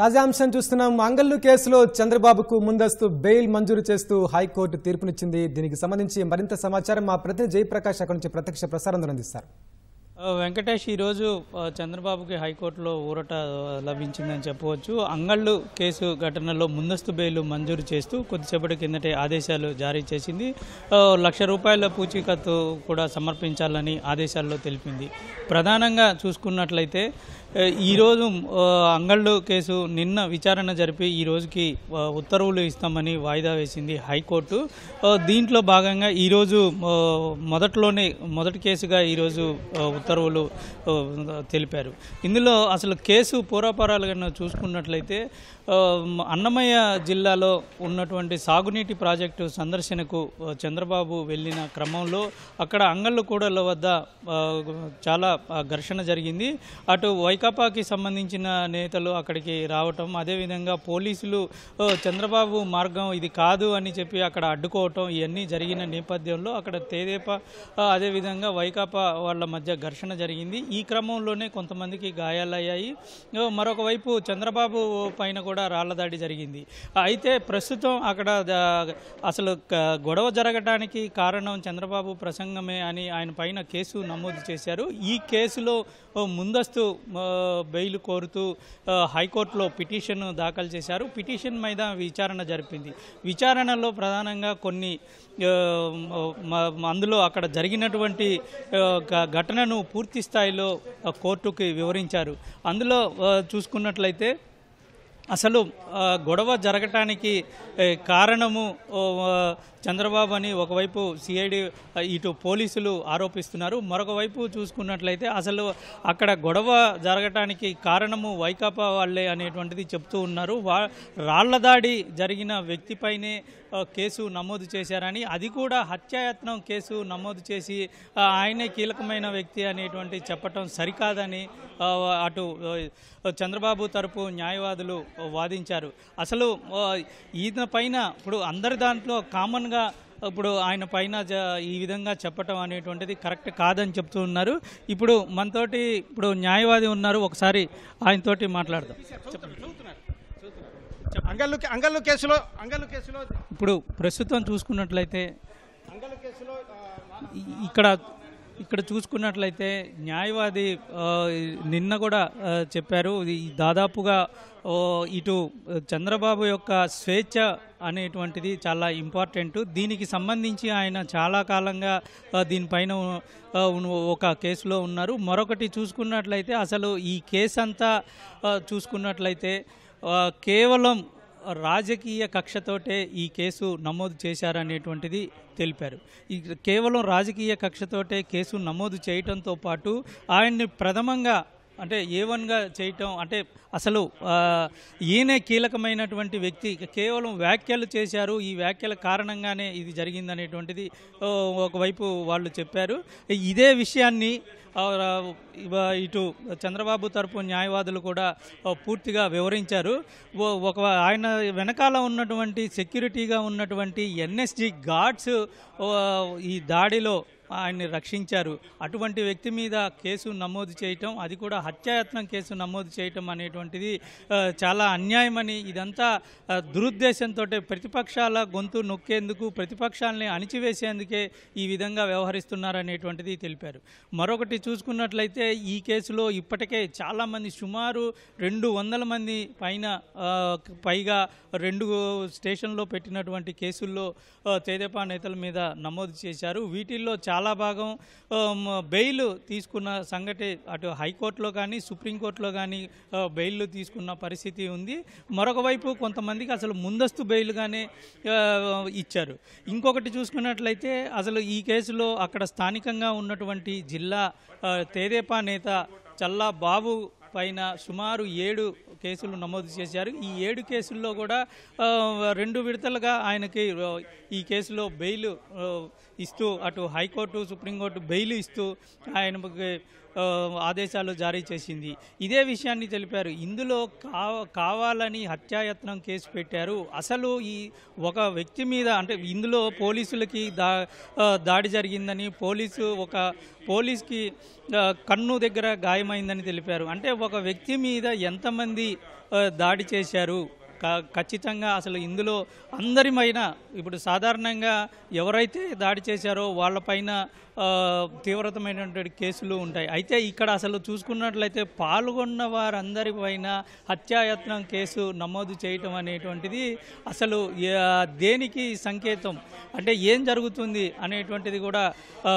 తాజా అంశం చూస్తున్నాం అంగల్లు కేసులో చంద్రబాబుకు ముందస్తు బెయిల్ మంజూరు చేస్తూ హైకోర్టు తీర్పునిచ్చింది దీనికి సంబంధించి మరింత సమాచారం మా ప్రతినిధి జయప్రకాష్ అక్కడి నుంచి ప్రత్యక్ష ప్రసారం అందిస్తారు వెంకటేష్ ఈరోజు చంద్రబాబుకి హైకోర్టులో ఊరట లభించిందని చెప్పవచ్చు అంగళ్ళు కేసు ఘటనలో ముందస్తు బెయిల్ మంజూరు చేస్తూ కొద్దిసేపటి కిందటే ఆదేశాలు జారీ చేసింది లక్ష రూపాయల పూచీకత్తు కూడా సమర్పించాలని ఆదేశాల్లో తెలిపింది ప్రధానంగా చూసుకున్నట్లయితే ఈరోజు అంగళ్ళు కేసు నిన్న విచారణ జరిపి ఈ రోజుకి ఉత్తర్వులు ఇస్తామని వాయిదా వేసింది హైకోర్టు దీంట్లో భాగంగా ఈరోజు మొదట్లోనే మొదటి కేసుగా ఈరోజు ఉత్తర్వులు తెలిపారు ఇందులో అసలు కేసు పూర్వపరాలుగా చూసుకున్నట్లయితే అన్నమయ్య జిల్లాలో ఉన్నటువంటి సాగునీటి ప్రాజెక్టు సందర్శనకు చంద్రబాబు వెళ్ళిన క్రమంలో అక్కడ అంగళ్ళు కూడల వద్ద చాలా ఘర్షణ జరిగింది అటు వైకా వైకాపాకి సంబంధించిన నేతలు అక్కడికి రావటం అదేవిధంగా పోలీసులు చంద్రబాబు మార్గం ఇది కాదు అని చెప్పి అక్కడ అడ్డుకోవటం ఇవన్నీ జరిగిన నేపథ్యంలో అక్కడ తెదేపా అదేవిధంగా వైకాపా వాళ్ళ మధ్య ఘర్షణ జరిగింది ఈ క్రమంలోనే కొంతమందికి గాయాలయ్యాయి మరొకవైపు చంద్రబాబు పైన కూడా రాళ్లదాడి జరిగింది అయితే ప్రస్తుతం అక్కడ అసలు గొడవ జరగటానికి కారణం చంద్రబాబు ప్రసంగమే అని ఆయన పైన కేసు నమోదు చేశారు ఈ కేసులో ముందస్తు బెయిల్ కోరుతూ హైకోర్టులో పిటిషన్ దాఖలు చేశారు పిటిషన్ మీద విచారణ జరిపింది విచారణలో ప్రధానంగా కొన్ని అందులో అక్కడ జరిగినటువంటి ఘటనను పూర్తి స్థాయిలో కోర్టుకి వివరించారు అందులో చూసుకున్నట్లయితే అసలు గొడవ జరగటానికి కారణము చంద్రబాబు అని ఒకవైపు సిఐడి ఇటు పోలీసులు ఆరోపిస్తున్నారు మరొక వైపు చూసుకున్నట్లయితే అసలు అక్కడ గొడవ జరగటానికి కారణము వైకాపా వాళ్ళే అనేటువంటిది చెప్తూ ఉన్నారు వా రాళ్ల దాడి జరిగిన వ్యక్తిపైనే కేసు నమోదు చేశారని అది కూడా హత్యాయత్నం కేసు నమోదు చేసి ఆయనే కీలకమైన వ్యక్తి అనేటువంటి చెప్పటం సరికాదని అటు చంద్రబాబు తరపు న్యాయవాదులు వాదించారు అసలు ఈయన పైన ఇప్పుడు అందరి దాంట్లో కామన్గా విధంగా ఇప్పుడు ఆయన పైన ఈ విధంగా చెప్పటం అనేటువంటిది కరెక్ట్ కాదని చెప్తూ ఉన్నారు ఇప్పుడు మనతోటి ఇప్పుడు న్యాయవాది ఉన్నారు ఒకసారి ఆయనతోటి మాట్లాడదాం అంగళ్ళు అంగళ్ళు కేసులో కేసులో ఇప్పుడు ప్రస్తుతం చూసుకున్నట్లయితే అంగళ్ళు కేసులో ఇక్కడ ఇక్కడ చూసుకున్నట్లయితే న్యాయవాది నిన్న కూడా చెప్పారు దాదాపుగా ఇటు చంద్రబాబు యొక్క స్వేచ్ఛ అనేటువంటిది చాలా ఇంపార్టెంట్ దీనికి సంబంధించి ఆయన చాలా కాలంగా దీనిపైన ఒక కేసులో ఉన్నారు మరొకటి చూసుకున్నట్లయితే అసలు ఈ కేసు అంతా చూసుకున్నట్లయితే కేవలం రాజకీయ కక్షతోటే ఈ కేసు నమోదు చేశారనేటువంటిది తెలిపారు ఈ కేవలం రాజకీయ కక్షతోటే కేసు నమోదు చేయటంతో పాటు ఆయన్ని ప్రథమంగా అంటే ఏ వన్గా చేయటం అంటే అసలు ఈయనే కీలకమైనటువంటి వ్యక్తి కేవలం వ్యాఖ్యలు చేశారు ఈ వ్యాఖ్యల కారణంగానే ఇది జరిగిందనేటువంటిది ఒకవైపు వాళ్ళు చెప్పారు ఇదే విషయాన్ని ఇటు చంద్రబాబు తరపు న్యాయవాదులు కూడా పూర్తిగా వివరించారు ఒక ఆయన వెనకాల ఉన్నటువంటి సెక్యూరిటీగా ఉన్నటువంటి ఎన్ఎస్జి గార్డ్స్ ఈ దాడిలో ఆయన్ని రక్షించారు అటువంటి వ్యక్తి మీద కేసు నమోదు చేయటం అది కూడా హత్యాయత్నం కేసు నమోదు చేయటం అనేటువంటిది చాలా అన్యాయమని ఇదంతా దురుద్దేశంతో ప్రతిపక్షాల గొంతు నొక్కేందుకు ప్రతిపక్షాలని అణిచివేసేందుకే ఈ విధంగా వ్యవహరిస్తున్నారనేటువంటిది తెలిపారు మరొకటి చూసుకున్నట్లయితే ఈ కేసులో ఇప్పటికే చాలామంది సుమారు రెండు వందల మంది పైన పైగా రెండు స్టేషన్లో పెట్టినటువంటి కేసుల్లో తేదేపా నేతల మీద నమోదు చేశారు వీటిల్లో చాలా చాలా భాగం బెయిల్ తీసుకున్న సంగతి అటు హైకోర్టులో కానీ సుప్రీంకోర్టులో కానీ బెయిల్ తీసుకున్న పరిస్థితి ఉంది మరొక వైపు కొంతమందికి అసలు ముందస్తు బెయిల్గానే ఇచ్చారు ఇంకొకటి చూసుకున్నట్లయితే అసలు ఈ కేసులో అక్కడ స్థానికంగా ఉన్నటువంటి జిల్లా తేదేపా నేత చల్లా బాబు పైన సుమారు ఏడు కేసులు నమోదు చేశారు ఈ ఏడు కేసుల్లో కూడా రెండు విడతలుగా ఆయనకి ఈ కేసులో బెయిల్ ఇస్తూ అటు హైకోర్టు సుప్రీంకోర్టు బెయిల్ ఇస్తూ ఆయనకి ఆదేశాలు జారీ చేసింది ఇదే విషయాన్ని తెలిపారు ఇందులో కావాలని హత్యాయత్నం కేసు పెట్టారు అసలు ఈ ఒక వ్యక్తి మీద అంటే ఇందులో పోలీసులకి దా దాడి జరిగిందని పోలీసు ఒక పోలీస్కి కన్ను దగ్గర గాయమైందని తెలిపారు అంటే ఒక వ్యక్తి మీద ఎంతమంది దాడి చేశారు ఖచ్చితంగా అసలు ఇందులో అందరిమైన ఇప్పుడు సాధారణంగా ఎవరైతే దాడి చేశారో వాళ్ళపైన తీవ్రతమైనటువంటి కేసులు ఉంటాయి అయితే ఇక్కడ అసలు చూసుకున్నట్లయితే పాల్గొన్న వారందరిపైన హత్యాయత్నం కేసు నమోదు చేయటం అనేటువంటిది అసలు దేనికి సంకేతం అంటే ఏం జరుగుతుంది అనేటువంటిది కూడా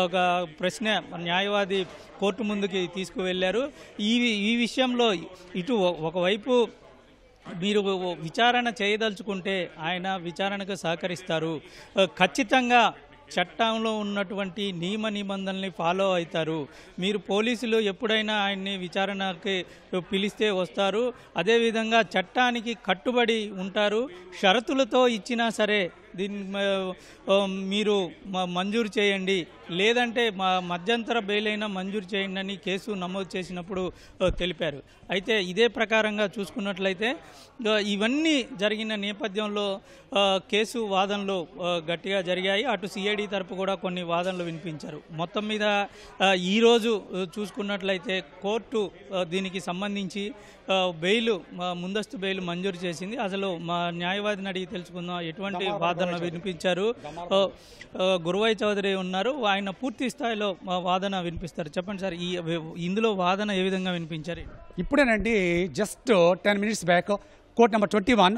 ఒక ప్రశ్న న్యాయవాది కోర్టు ముందుకి తీసుకువెళ్ళారు ఈ ఈ విషయంలో ఇటు ఒకవైపు మీరు విచారణ చేయదలుచుకుంటే ఆయన విచారణకు సహకరిస్తారు ఖచ్చితంగా చట్టంలో ఉన్నటువంటి నియమ నిబంధనల్ని ఫాలో అవుతారు మీరు పోలీసులు ఎప్పుడైనా ఆయన్ని విచారణకి పిలిస్తే వస్తారు అదేవిధంగా చట్టానికి కట్టుబడి ఉంటారు షరతులతో ఇచ్చినా సరే దీన్ని మీరు మంజూరు చేయండి లేదంటే మా మధ్యంతర బెయిలైనా మంజూరు చేయండి అని కేసు నమోదు చేసినప్పుడు తెలిపారు అయితే ఇదే ప్రకారంగా చూసుకున్నట్లయితే ఇవన్నీ జరిగిన నేపథ్యంలో కేసు వాదనలు గట్టిగా జరిగాయి అటు సిఐడి తరపు కూడా కొన్ని వాదనలు వినిపించారు మొత్తం మీద ఈరోజు చూసుకున్నట్లయితే కోర్టు దీనికి సంబంధించి బెయిల్ ముందస్తు బెయిల్ మంజూరు చేసింది అసలు మా న్యాయవాదిని అడిగి తెలుసుకుందాం ఎటువంటి వాదన వాదనలు వినిపించారు గురువై చౌదరి ఉన్నారు ఆయన పూర్తి స్థాయిలో వాదన వినిపిస్తారు చెప్పండి సార్ ఈ ఇందులో వాదన ఏ విధంగా వినిపించారు ఇప్పుడేనండి just ten minutes back court number twenty one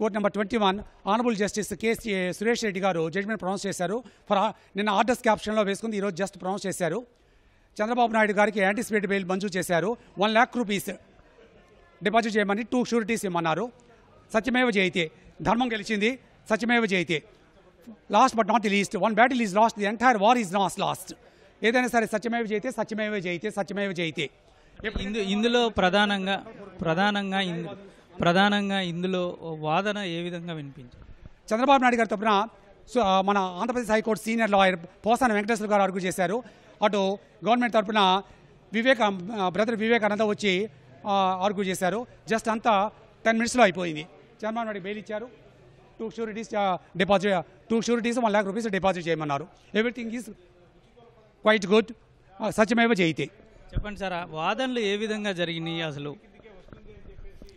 court number twenty one honourable justice KC Suresh Reddy గారు జడ్జిమెంట్ ప్రొనౌన్స్ చేశారు ఫర్ నిన్న ఆర్డర్స్ క్యాప్షన్లో వేసుకుంది ఈరోజు జస్ట్ ప్రొనౌన్స్ చేశారు చంద్రబాబు నాయుడు గారికి యాంటిసిపేట్ బెయిల్ మంజూరు చేశారు వన్ ల్యాక్ రూపీస్ డిపాజిట్ చేయమని టూ షూరిటీస్ ఇమ్మన్నారు సత్యమేవ జయితే ధర్మం గెలిచింది సత్యమేవ జయతి last but not least one battle is lost the entire war is not lost ఏదైనా సరే సత్యమేవ జయతి సత్యమేవ జయతి సత్యమేవ జయతి ఇందు ఇందులో ప్రధానంగా ప్రధానంగా ప్రధానంగా ఇందులో వాదన ఏ విధంగా వినిపించింది చంద్రబాబు నాయుడు గారి తరపున సో మన Andhra Pradesh high court senior lawyer Posana Venkateswara గారు అడుగు చేశారు అటు గవర్నమెంట్ తరపున వివేక బ్రదర్ వివేకానంద వచ్చి అరుగు చేశారు జస్ట్ అంతా టెన్ మినిట్స్లో అయిపోయింది చైర్మన్ వాడికి బెయిల్ ఇచ్చారు two sureties deposit two sureties one lakh rupees deposit చేయమన్నారు ఎవ్రీథింగ్ ఈజ్ క్వైట్ గుడ్ సత్యమేవ చేయితే చెప్పండి సార్ వాదనలు ఏ విధంగా జరిగినాయి అసలు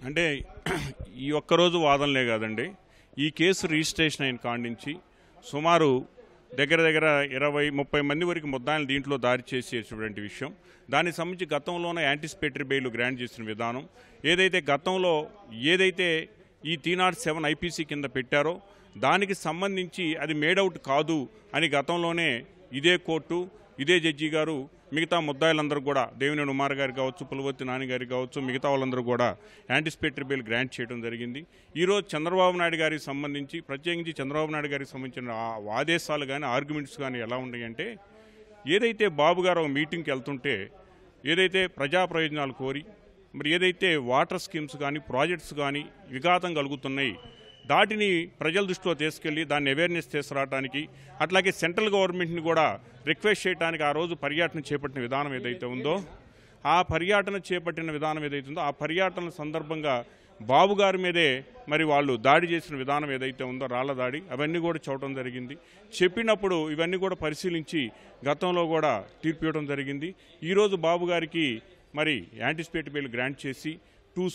అంటే ఈ ఒక్కరోజు వాదనలే కాదండి ఈ కేసు రిజిస్ట్రేషన్ అయిన కాండించి సుమారు దగ్గర దగ్గర ఇరవై ముప్పై మంది వరకు ముద్దాయిలు దీంట్లో దారి చేసేటువంటి విషయం దానికి సంబంధించి గతంలోనే యాంటిసిపేటరీ బెయిల్ గ్రాంట్ చేసిన విధానం ఏదైతే గతంలో ఏదైతే ఈ నాట్ సెవెన్ ఐపీసీ కింద పెట్టారో దానికి సంబంధించి అది మేడౌట్ కాదు అని గతంలోనే ఇదే కోర్టు ఇదే జడ్జి గారు మిగతా ముద్దాయిలందరూ కూడా దేవినేని ఉమార్ గారు కావచ్చు పులవర్తి నాని గారు కావచ్చు మిగతా వాళ్ళందరూ కూడా యాంటిసిపేటరీ బిల్ గ్రాంట్ చేయడం జరిగింది ఈరోజు చంద్రబాబు నాయుడు గారికి సంబంధించి ప్రత్యేకించి చంద్రబాబు నాయుడు గారికి సంబంధించిన ఆదేశాలు కానీ ఆర్గ్యుమెంట్స్ కానీ ఎలా ఉన్నాయంటే ఏదైతే బాబు గారు మీటింగ్కి వెళ్తుంటే ఏదైతే ప్రజా ప్రయోజనాలు కోరి మరి ఏదైతే వాటర్ స్కీమ్స్ కానీ ప్రాజెక్ట్స్ కానీ విఘాతం కలుగుతున్నాయి దాటిని ప్రజల దృష్టిలో తీసుకెళ్లి దాన్ని అవేర్నెస్ తీసుకురావడానికి అట్లాగే సెంట్రల్ గవర్నమెంట్ని కూడా రిక్వెస్ట్ చేయడానికి ఆ రోజు పర్యటన చేపట్టిన విధానం ఏదైతే ఉందో ఆ పర్యటన చేపట్టిన విధానం ఏదైతే ఉందో ఆ పర్యటన సందర్భంగా బాబు గారి మీదే మరి వాళ్ళు దాడి చేసిన విధానం ఏదైతే ఉందో రాళ్ల దాడి అవన్నీ కూడా చూడటం జరిగింది చెప్పినప్పుడు ఇవన్నీ కూడా పరిశీలించి గతంలో కూడా ఇవ్వడం జరిగింది ఈరోజు బాబు గారికి మరి యాంటిసిపేట్ బిల్ గ్రాంట్ చేసి టూ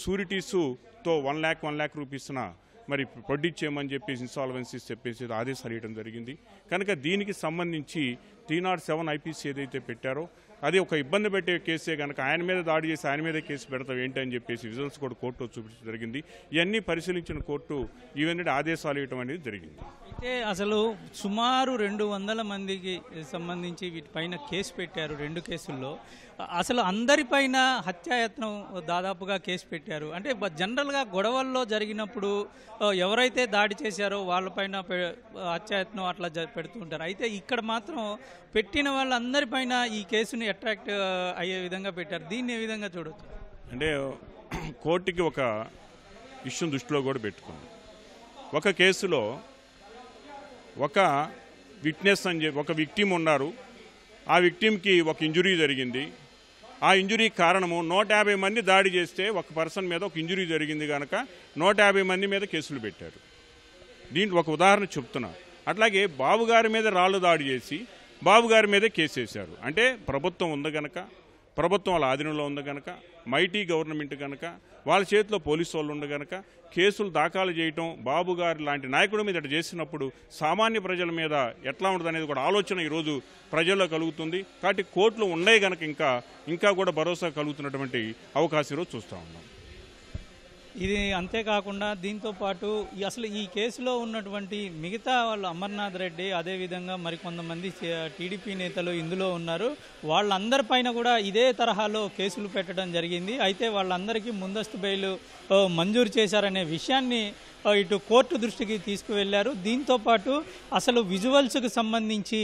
తో వన్ ల్యాక్ వన్ ల్యాక్ రూపీస్న మరి పొడ్డిచ్చేయమని చెప్పేసి ఇన్సాల్వెన్సీస్ చెప్పేసి ఆదేశాలు ఇవ్వడం జరిగింది కనుక దీనికి సంబంధించి త్రీ నాట్ సెవెన్ ఐపీసీ ఏదైతే పెట్టారో అది ఒక ఇబ్బంది పెట్టే కేసే కనుక ఆయన మీద దాడి చేసి ఆయన మీద కేసు పెడతాం అని చెప్పేసి రిజల్ట్స్ కూడా కోర్టు చూపించడం జరిగింది ఇవన్నీ పరిశీలించిన కోర్టు ఇవన్నీ ఆదేశాలు ఇవ్వడం అనేది జరిగింది అయితే అసలు సుమారు రెండు వందల మందికి సంబంధించి వీటిపైన కేసు పెట్టారు రెండు కేసుల్లో అసలు అందరిపైన హత్యాయత్నం దాదాపుగా కేసు పెట్టారు అంటే జనరల్గా గొడవల్లో జరిగినప్పుడు ఎవరైతే దాడి చేశారో వాళ్ళపైన హత్యాయత్నం అట్లా పెడుతుంటారు అయితే ఇక్కడ మాత్రం పెట్టిన వాళ్ళందరిపైన ఈ కేసుని అట్రాక్ట్ అయ్యే విధంగా పెట్టారు దీన్ని ఏ విధంగా చూడవచ్చు అంటే కోర్టుకి ఒక విషయం దృష్టిలో కూడా పెట్టుకుంది ఒక కేసులో ఒక విట్నెస్ అని చెప్పి ఒక విక్టీమ్ ఉన్నారు ఆ విక్టీమ్కి ఒక ఇంజురీ జరిగింది ఆ ఇంజురీ కారణము నూట యాభై మంది దాడి చేస్తే ఒక పర్సన్ మీద ఒక ఇంజురీ జరిగింది కనుక నూట యాభై మంది మీద కేసులు పెట్టారు దీంట్లో ఒక ఉదాహరణ చెప్తున్నా అట్లాగే బాబుగారి మీద రాళ్ళు దాడి చేసి బాబుగారి మీదే కేసు వేశారు అంటే ప్రభుత్వం ఉంది కనుక ప్రభుత్వం వాళ్ళ ఆధీనంలో ఉంది కనుక మైటీ గవర్నమెంట్ కనుక వాళ్ళ చేతిలో పోలీసు వాళ్ళు ఉండ కనుక కేసులు దాఖలు చేయటం బాబు గారు లాంటి నాయకుడి మీద చేసినప్పుడు సామాన్య ప్రజల మీద ఎట్లా ఉండదు అనేది కూడా ఆలోచన ఈరోజు ప్రజల్లో కలుగుతుంది కాబట్టి కోర్టులు ఉన్నాయి కనుక ఇంకా ఇంకా కూడా భరోసా కలుగుతున్నటువంటి అవకాశం ఈరోజు చూస్తూ ఉన్నాం ఇది అంతేకాకుండా దీంతో పాటు అసలు ఈ కేసులో ఉన్నటువంటి మిగతా వాళ్ళు అమర్నాథ్ రెడ్డి అదేవిధంగా మరికొంతమంది టీడీపీ నేతలు ఇందులో ఉన్నారు వాళ్ళందరిపైన కూడా ఇదే తరహాలో కేసులు పెట్టడం జరిగింది అయితే వాళ్ళందరికీ ముందస్తు బెయిల్ మంజూరు చేశారనే విషయాన్ని ఇటు కోర్టు దృష్టికి తీసుకువెళ్లారు దీంతోపాటు అసలు విజువల్స్కి సంబంధించి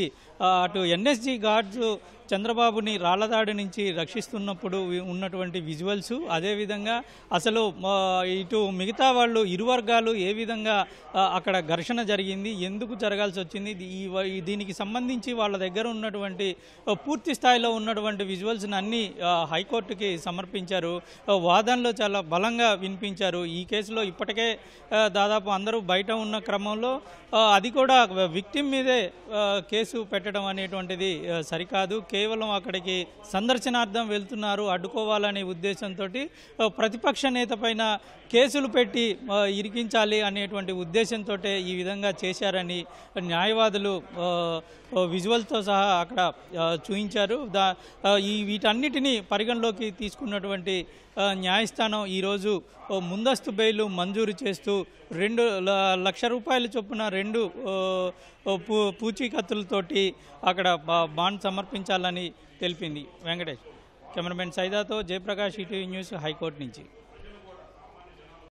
అటు ఎన్ఎస్జి గార్డ్స్ చంద్రబాబుని రాళ్లదాడి నుంచి రక్షిస్తున్నప్పుడు ఉన్నటువంటి విజువల్స్ అదేవిధంగా అసలు ఇటు మిగతా వాళ్ళు ఇరు వర్గాలు ఏ విధంగా అక్కడ ఘర్షణ జరిగింది ఎందుకు జరగాల్సి వచ్చింది ఈ దీనికి సంబంధించి వాళ్ళ దగ్గర ఉన్నటువంటి పూర్తి స్థాయిలో ఉన్నటువంటి విజువల్స్ని అన్ని హైకోర్టుకి సమర్పించారు వాదనలో చాలా బలంగా వినిపించారు ఈ కేసులో ఇప్పటికే దాదాపు అందరూ బయట ఉన్న క్రమంలో అది కూడా విక్టిమ్ మీదే కేసు పెట్టడం అనేటువంటిది సరికాదు కేవలం అక్కడికి సందర్శనార్థం వెళ్తున్నారు అడ్డుకోవాలనే ఉద్దేశంతో ప్రతిపక్ష నేత పైన కేసులు పెట్టి ఇరికించాలి అనేటువంటి ఉద్దేశంతో ఈ విధంగా చేశారని న్యాయవాదులు విజువల్తో సహా అక్కడ చూపించారు దా ఈ వీటన్నిటినీ పరిగణలోకి తీసుకున్నటువంటి న్యాయస్థానం ఈరోజు ముందస్తు బెయిల్ మంజూరు చేస్తూ రెండు లక్ష రూపాయల చొప్పున రెండు పూ పూచీకత్తులతోటి అక్కడ బాండ్ సమర్పించాలని తెలిపింది వెంకటేష్ కెమెరామెన్ సైదాతో జయప్రకాష్ ఈటీవీ న్యూస్ హైకోర్టు నుంచి